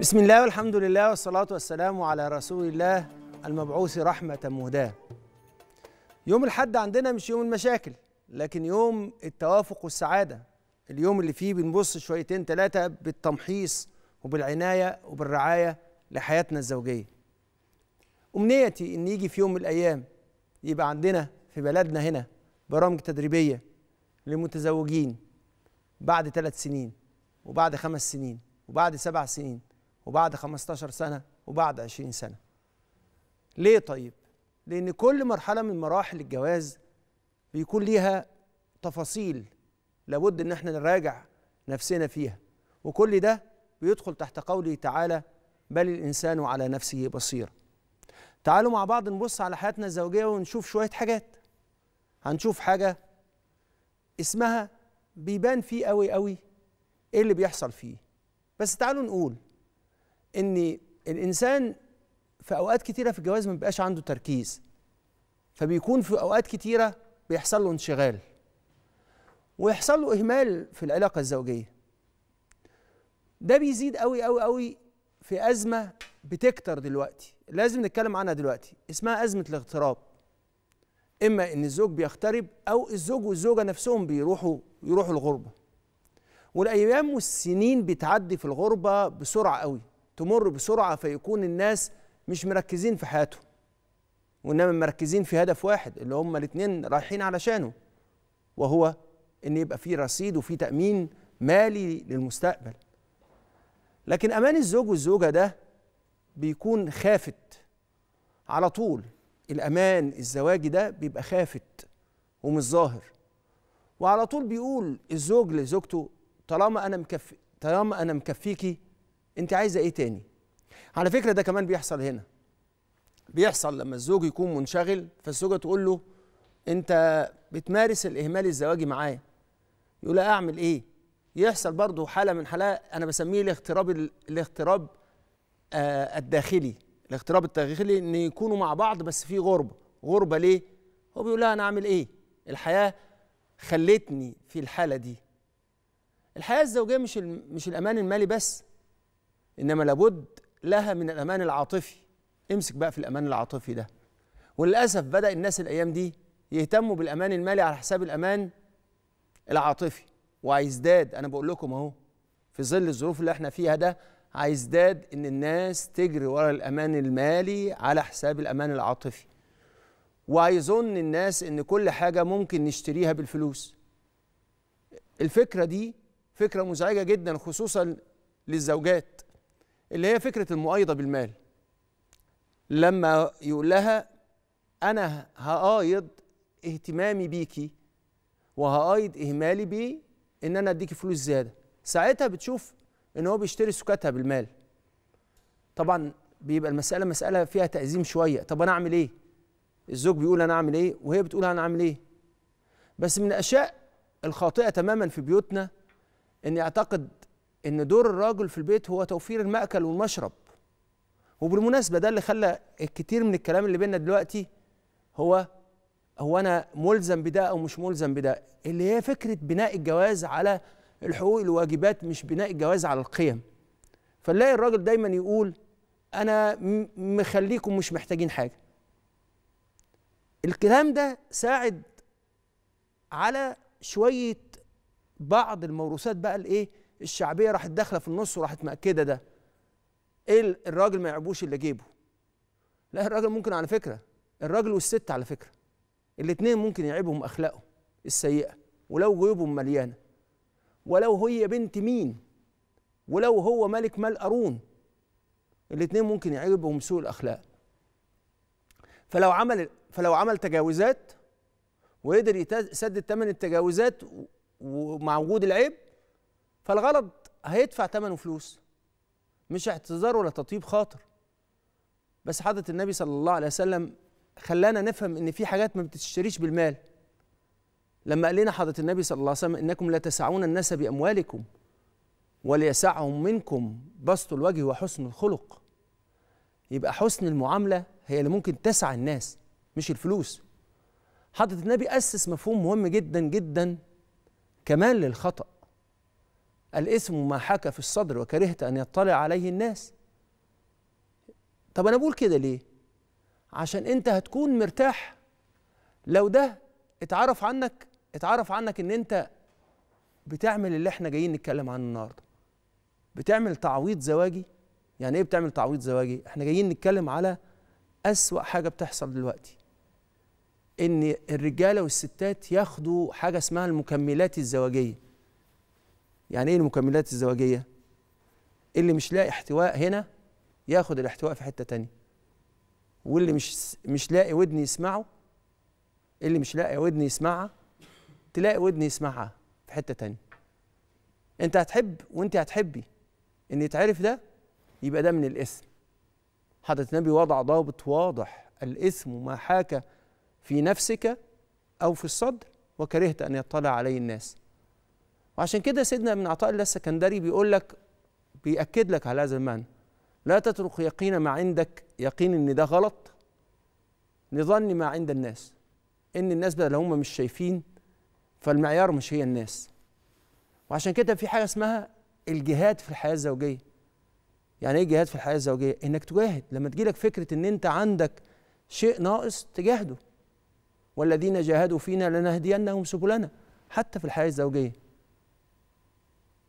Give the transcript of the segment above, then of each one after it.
بسم الله والحمد لله والصلاة والسلام على رسول الله المبعوث رحمة مهداة يوم الحد عندنا مش يوم المشاكل لكن يوم التوافق والسعادة اليوم اللي فيه بنبص شويتين ثلاثة بالتمحيص وبالعناية وبالرعاية لحياتنا الزوجية أمنيتي إن يجي في يوم من الأيام يبقى عندنا في بلدنا هنا برامج تدريبية للمتزوجين بعد ثلاث سنين وبعد خمس سنين وبعد سبع سنين وبعد 15 سنة وبعد 20 سنة ليه طيب؟ لأن كل مرحلة من مراحل الجواز بيكون ليها تفاصيل لابد إن احنا نراجع نفسنا فيها وكل ده بيدخل تحت قوله تعالى بل الإنسان على نفسه بصير تعالوا مع بعض نبص على حياتنا الزوجية ونشوف شوية حاجات هنشوف حاجة اسمها بيبان فيه قوي قوي ايه اللي بيحصل فيه بس تعالوا نقول ان الانسان في اوقات كتيره في الجواز ما بيبقاش عنده تركيز فبيكون في اوقات كتيره بيحصل له انشغال ويحصل له اهمال في العلاقه الزوجيه ده بيزيد قوي قوي قوي في ازمه بتكتر دلوقتي لازم نتكلم عنها دلوقتي اسمها ازمه الاغتراب اما ان الزوج بيغترب او الزوج والزوجه نفسهم بيروحوا يروحوا الغربه والايام والسنين بتعدي في الغربه بسرعه قوي تمر بسرعه فيكون الناس مش مركزين في حياتهم وانما مركزين في هدف واحد اللي هم الاثنين رايحين علشانه وهو ان يبقى في رصيد وفي تامين مالي للمستقبل لكن امان الزوج والزوجه ده بيكون خافت على طول الامان الزواجي ده بيبقى خافت ومش ظاهر وعلى طول بيقول الزوج لزوجته طالما انا مكفي طالما انا مكفيكي انت عايزه ايه تاني على فكره ده كمان بيحصل هنا بيحصل لما الزوج يكون منشغل فالزوجه تقول له انت بتمارس الاهمال الزواجي معايا يقول لها اعمل ايه يحصل برضه حاله من حالات انا بسميه الاغتراب الاغتراب آه الداخلي الاغتراب الداخلي ان يكونوا مع بعض بس في غربه غربه ليه هو بيقول لها انا اعمل ايه الحياه خلتني في الحاله دي الحياه الزوجيه مش مش الامان المالي بس انما لابد لها من الامان العاطفي امسك بقى في الامان العاطفي ده وللاسف بدا الناس الايام دي يهتموا بالامان المالي على حساب الامان العاطفي وهيزداد انا بقول لكم اهو في ظل الظروف اللي احنا فيها ده هيزداد ان الناس تجري ورا الامان المالي على حساب الامان العاطفي وهيظن الناس ان كل حاجه ممكن نشتريها بالفلوس الفكره دي فكره مزعجه جدا خصوصا للزوجات اللي هي فكره المؤايضه بالمال لما يقول لها انا هايض اهتمامي بيكي وهايض اهمالي بيه ان انا اديكي فلوس زياده ساعتها بتشوف ان هو بيشتري سكاتها بالمال طبعا بيبقى المساله مساله فيها تأزيم شويه طب انا اعمل ايه الزوج بيقول انا اعمل ايه وهي بتقول انا اعمل ايه بس من الاشياء الخاطئه تماما في بيوتنا ان يعتقد ان دور الراجل في البيت هو توفير المأكل والمشرب وبالمناسبة ده اللي خلى الكتير من الكلام اللي بينا دلوقتي هو هو انا ملزم بده او مش ملزم بده اللي هي فكرة بناء الجواز على الحقوق الواجبات مش بناء الجواز على القيم فنلاقي الراجل دايما يقول انا مخليكم مش محتاجين حاجة الكلام ده ساعد على شوية بعض الموروثات بقى الايه الشعبيه راحت داخله في النص وراحت مأكده ده ايه الراجل ما يعبوش اللي جيبه لا الراجل ممكن على فكره الراجل والست على فكره الاثنين ممكن يعيبهم اخلاقهم السيئه ولو جيوبهم مليانه ولو هي بنت مين ولو هو ملك مال قارون الاثنين ممكن يعيبهم سوء الاخلاق فلو عمل فلو عمل تجاوزات وقدر يسدد ثمن التجاوزات ومع وجود العيب فالغلط هيدفع ثمنه فلوس مش اعتذار ولا تطيب خاطر بس حضرة النبي صلى الله عليه وسلم خلانا نفهم ان في حاجات ما بتشتريش بالمال لما قال لنا حضرة النبي صلى الله عليه وسلم انكم لا تسعون الناس باموالكم وليسعهم منكم بسط الوجه وحسن الخلق يبقى حسن المعامله هي اللي ممكن تسعى الناس مش الفلوس حضرة النبي اسس مفهوم مهم جدا جدا كمان للخطأ الاسم ما حكى في الصدر وكرهت أن يطلع عليه الناس طب أنا بقول كده ليه عشان أنت هتكون مرتاح لو ده اتعرف عنك اتعرف عنك ان انت بتعمل اللي احنا جايين نتكلم عنه النهارده بتعمل تعويض زواجي يعني ايه بتعمل تعويض زواجي احنا جايين نتكلم على اسوا حاجه بتحصل دلوقتي ان الرجاله والستات ياخدوا حاجه اسمها المكملات الزواجيه يعني ايه المكملات الزواجيه اللي مش لاقي احتواء هنا ياخد الاحتواء في حته تانية واللي مش مش لاقي ودن يسمعه اللي مش لاقي ودن يسمعها تلاقي ودن يسمعها في حته تانية انت هتحب وانت هتحبي ان يتعرف ده يبقى ده من الاسم حضرة النبي وضع ضابط واضح الاسم ما حاك في نفسك او في الصدر وكرهت ان يطلع عليه الناس وعشان كده سيدنا ابن عطاء الله السكندري بيقول لك بيأكد لك على هذا المعنى لا تترك يقين ما عندك يقين ان ده غلط لظن ما عند الناس ان الناس بدل هم مش شايفين فالمعيار مش هي الناس وعشان كده في حاجه اسمها الجهاد في الحياه الزوجيه يعني ايه جهاد في الحياه الزوجيه انك تجاهد لما تجيلك فكره ان انت عندك شيء ناقص تجاهده والذين جاهدوا فينا لنهدينهم سبلنا حتى في الحياه الزوجيه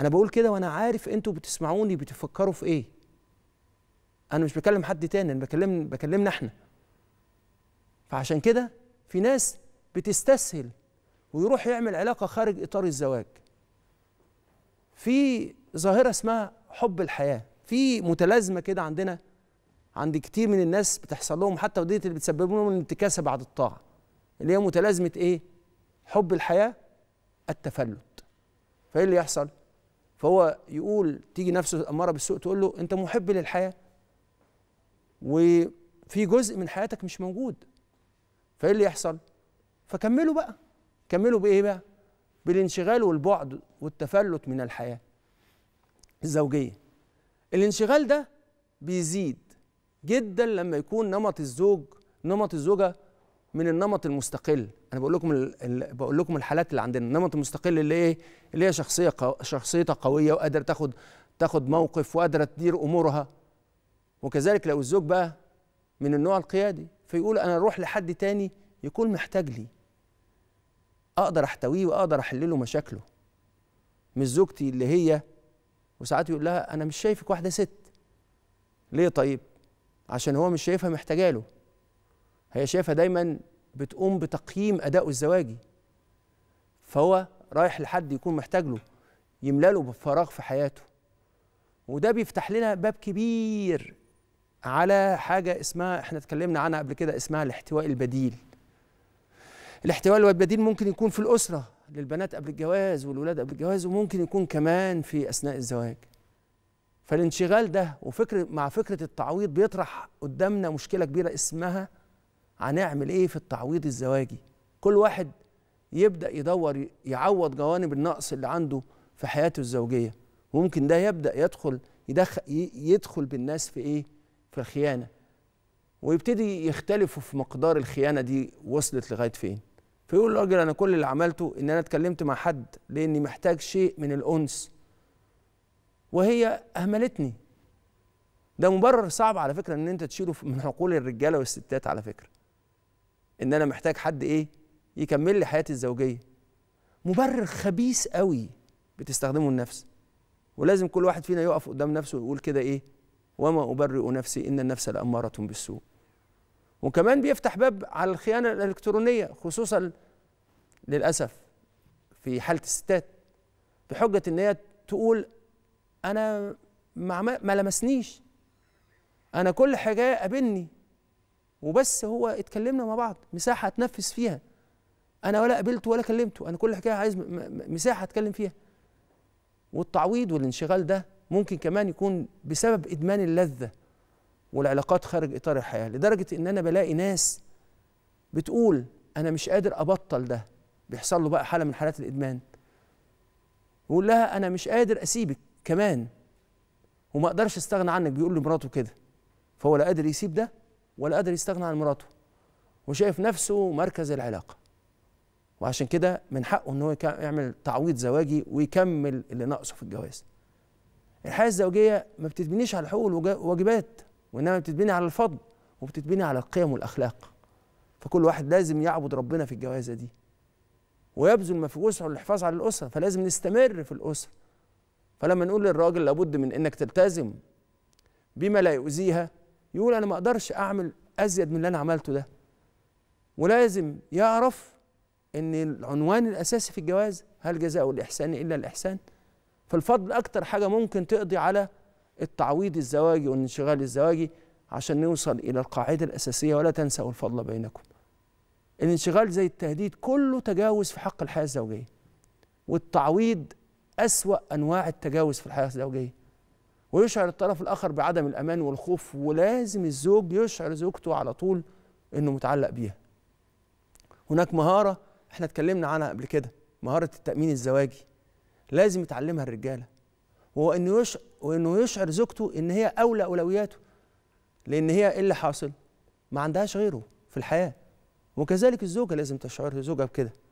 انا بقول كده وانا عارف انتوا بتسمعوني بتفكروا في ايه انا مش بكلم حد تاني انا بكلم بكلمنا احنا فعشان كده في ناس بتستسهل ويروح يعمل علاقه خارج اطار الزواج في ظاهره اسمها حب الحياه في متلازمه كده عندنا عند كتير من الناس بتحصل لهم حتى وديت اللي بتسبب لهم الانتكاسه بعد الطاعه اللي هي متلازمه ايه حب الحياه التفلت فايه اللي يحصل فهو يقول تيجي نفسه أمارة بالسوء تقول له أنت محب للحياة وفي جزء من حياتك مش موجود فإيه اللي يحصل؟ فكملوا بقى كملوا بإيه بقى؟ بالانشغال والبعد والتفلت من الحياة الزوجية الانشغال ده بيزيد جدا لما يكون نمط الزوج نمط الزوجة من النمط المستقل انا بقول لكم بقول لكم الحالات اللي عندنا النمط المستقل اللي ايه اللي هي شخصيه قو... شخصيتها قويه وقادره تاخد تاخد موقف وقادره تدير امورها وكذلك لو الزوج بقى من النوع القيادي فيقول انا اروح لحد تاني يكون محتاج لي اقدر احتويه واقدر احل له مشاكله مش زوجتي اللي هي وساعات يقول لها انا مش شايفك واحده ست ليه طيب عشان هو مش شايفها محتاجه له هي شايفة دايما بتقوم بتقييم أدائه الزواجي فهو رايح لحد يكون محتاج له يملا له فراغ في حياته وده بيفتح لنا باب كبير على حاجة اسمها احنا اتكلمنا عنها قبل كده اسمها الاحتواء البديل الاحتواء البديل ممكن يكون في الأسرة للبنات قبل الجواز والولاد قبل الجواز وممكن يكون كمان في أثناء الزواج فالانشغال ده وفكر مع فكرة التعويض بيطرح قدامنا مشكلة كبيرة اسمها هنعمل ايه في التعويض الزواجي كل واحد يبدا يدور يعوض جوانب النقص اللي عنده في حياته الزوجيه ممكن ده يبدا يدخل يدخل يدخل بالناس في ايه في الخيانه ويبتدي يختلفوا في مقدار الخيانه دي وصلت لغايه فين فيقول الراجل انا كل اللي عملته ان انا اتكلمت مع حد لاني محتاج شيء من الانس وهي اهملتني ده مبرر صعب على فكره ان انت تشيله من عقول الرجاله والستات على فكره ان انا محتاج حد ايه يكمل لي حياتي الزوجيه مبرر خبيث قوي بتستخدمه النفس ولازم كل واحد فينا يقف قدام نفسه ويقول كده ايه وما ابرئ نفسي ان النفس لاماره بالسوء وكمان بيفتح باب على الخيانه الالكترونيه خصوصا للاسف في حاله الستات بحجه ان هي تقول انا ما, لمسنيش انا كل حاجه قابلني وبس هو اتكلمنا مع بعض مساحه اتنفس فيها انا ولا قابلته ولا كلمته انا كل حكايه عايز مساحه اتكلم فيها والتعويض والانشغال ده ممكن كمان يكون بسبب ادمان اللذه والعلاقات خارج اطار الحياه لدرجه ان انا بلاقي ناس بتقول انا مش قادر ابطل ده بيحصل له بقى حاله من حالات الادمان يقول لها انا مش قادر اسيبك كمان وما اقدرش استغنى عنك بيقول لمراته كده فهو لا قادر يسيب ده ولا قادر يستغنى عن مراته وشايف نفسه مركز العلاقه وعشان كده من حقه ان هو يعمل تعويض زواجي ويكمل اللي ناقصه في الجواز الحياه الزوجيه ما بتتبنيش على الحقوق والواجبات وانما بتتبني على الفضل وبتتبني على القيم والاخلاق فكل واحد لازم يعبد ربنا في الجوازه دي ويبذل ما في وسعه للحفاظ على الاسره فلازم نستمر في الاسره فلما نقول للراجل لابد من انك تلتزم بما لا يؤذيها يقول انا ما اقدرش اعمل ازيد من اللي انا عملته ده ولازم يعرف ان العنوان الاساسي في الجواز هل جزاء الاحسان الا الاحسان فالفضل اكتر حاجه ممكن تقضي على التعويض الزواجي والانشغال الزواجي عشان نوصل الى القاعده الاساسيه ولا تنسوا الفضل بينكم الانشغال زي التهديد كله تجاوز في حق الحياه الزوجيه والتعويض اسوا انواع التجاوز في الحياه الزوجيه ويشعر الطرف الآخر بعدم الأمان والخوف ولازم الزوج يشعر زوجته على طول إنه متعلق بيها هناك مهارة إحنا اتكلمنا عنها قبل كده مهارة التأمين الزواجي لازم يتعلمها الرجالة وهو إنه يشعر, وإنه يشعر زوجته إن هي أولى أولوياته لأن هي إيه اللي حاصل ما عندهاش غيره في الحياة وكذلك الزوجة لازم تشعر زوجها بكده